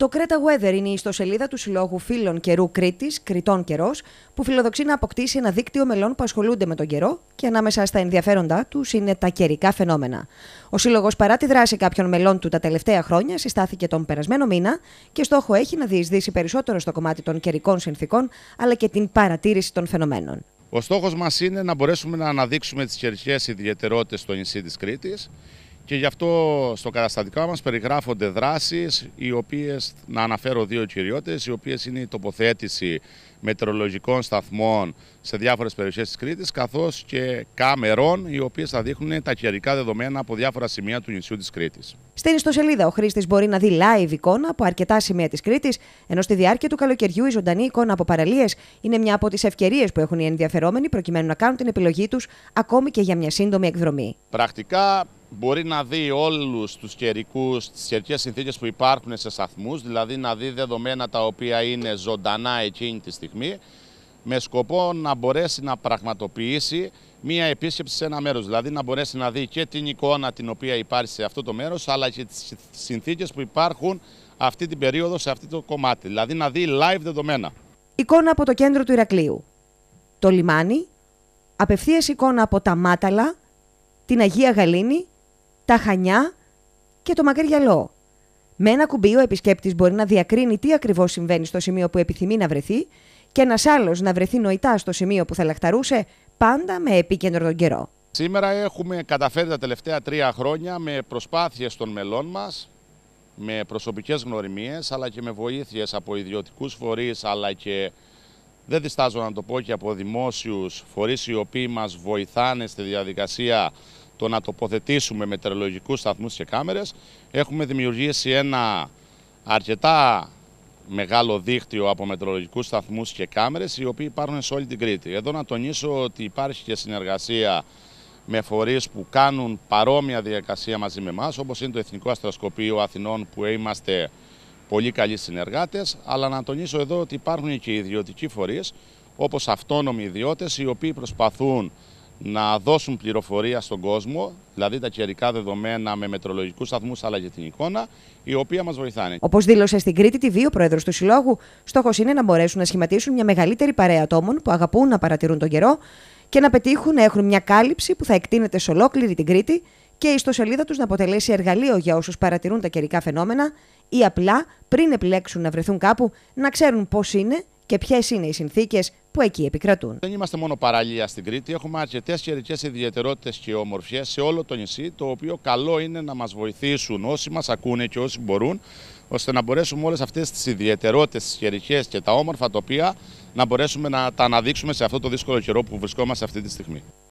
Το Creta Weather είναι η ιστοσελίδα του Συλλόγου Φίλων Καιρού Κρήτης, Κρητών Καιρός, που φιλοδοξεί να αποκτήσει ένα δίκτυο μελών που ασχολούνται με τον καιρό και ανάμεσα στα ενδιαφέροντά τους είναι τα καιρικά φαινόμενα. Ο Σύλλογος, παρά τη δράση κάποιων μελών του τα τελευταία χρόνια, συστάθηκε τον περασμένο μήνα και στόχο έχει να διεισδύσει περισσότερο στο κομμάτι των καιρικών συνθήκων αλλά και την παρατήρηση των φαινομένων. Ο στόχος μας είναι να μπορέσουμε να αναδείξουμε τις καιρικέ ιδιαιτερότητες στο νησί της Κρήτης και γι' αυτό στο καταστατικό μας περιγράφονται δράσεις, οι οποίες, να αναφέρω δύο κυριότητες, οι οποίες είναι η τοποθέτηση μετεωρολογικών σταθμών σε διάφορες περιοχές της Κρήτης, καθώς και κάμερων, οι οποίες θα δείχνουν τα καιρικά δεδομένα από διάφορα σημεία του νησιού της Κρήτης. Στην ιστοσελίδα ο χρήστης μπορεί να δει live εικόνα από αρκετά σημεία της Κρήτης ενώ στη διάρκεια του καλοκαιριού η ζωντανή εικόνα από παραλίες είναι μια από τις ευκαιρίες που έχουν οι ενδιαφερόμενοι προκειμένου να κάνουν την επιλογή τους ακόμη και για μια σύντομη εκδρομή. Πρακτικά μπορεί να δει όλους τους καιρικούς, τις καιρικές συνθήκες που υπάρχουν σε σταθμούς, δηλαδή να δει δεδομένα τα οποία είναι ζωντανά εκείνη τη στιγμή, με σκοπό να μπορέσει να πραγματοποιήσει μία επίσκεψη σε ένα μέρος. Δηλαδή να μπορέσει να δει και την εικόνα την οποία υπάρχει σε αυτό το μέρος, αλλά και τις συνθήκες που υπάρχουν αυτή την περίοδο σε αυτό το κομμάτι. Δηλαδή να δει live δεδομένα. Εικόνα από το κέντρο του Ηρακλείου. Το λιμάνι, απευθείας εικόνα από τα Μάταλα, την Αγία Γαλήνη τα χανιά και το γυαλό. Με ένα κουμπί ο επισκέπτης μπορεί να διακρίνει τι ακριβώς συμβαίνει στο σημείο που επιθυμεί να βρεθεί και ένας άλλος να βρεθεί νοητά στο σημείο που θα λαχταρούσε, πάντα με επίκεντρο τον καιρό. Σήμερα έχουμε καταφέρει τα τελευταία τρία χρόνια με προσπάθειες των μελών μας, με προσωπικές γνωριμίες, αλλά και με βοήθειες από ιδιωτικούς φορείς, αλλά και δεν διστάζω να το πω και από δημόσιους φορείς οι οποίοι μας βοηθάνε στη διαδικασία το να τοποθετήσουμε μετεωρολογικούς σταθμούς και κάμερες. Έχουμε δημιουργήσει ένα αρκετά μεγάλο δίκτυο από μετρολογικούς σταθμούς και κάμερες οι οποίοι υπάρχουν σε όλη την Κρήτη. Εδώ να τονίσω ότι υπάρχει και συνεργασία με φορείς που κάνουν παρόμοια διακασία μαζί με εμάς, όπως είναι το Εθνικό Αστροσκοπείο Αθηνών που είμαστε πολύ καλοί συνεργάτες, αλλά να τονίσω εδώ ότι υπάρχουν και ιδιωτικοί φορείς, όπως αυτόνομοι ιδιώτες, οι οποίοι προσπαθούν να δώσουν πληροφορία στον κόσμο, δηλαδή τα καιρικά δεδομένα με μετρολογικούς σταθμούς αλλά και την εικόνα, η οποία μας βοηθάνε. Όπως δήλωσε στην Κρήτη TV ο πρόεδρος του Συλλόγου, στόχος είναι να μπορέσουν να σχηματίσουν μια μεγαλύτερη παρέα ατόμων που αγαπούν να παρατηρούν τον καιρό και να πετύχουν να έχουν μια κάλυψη που θα εκτείνεται σε ολόκληρη την Κρήτη και η ιστοσελίδα τους να αποτελέσει εργαλείο για όσους παρατηρούν τα καιρικά φαινόμενα ή απλά πριν επιλέξουν να βρεθούν κάπου να ξέρουν πώς είναι και ποιες είναι οι συνθήκες που εκεί επικρατούν. Δεν είμαστε μόνο παραλία στην Κρήτη, έχουμε αρκετές καιρικές ιδιαιτερότητες και ομορφιές σε όλο το νησί, το οποίο καλό είναι να μας βοηθήσουν όσοι μας ακούνε και όσοι μπορούν, ώστε να μπορέσουμε όλες αυτές τις ιδιαιτερότητες, τις καιρικές και τα όμορφα τοπία να μπορέσουμε να τα αναδείξουμε σε αυτό το δύσκολο καιρό που βρισκόμαστε αυτή τη στιγμή.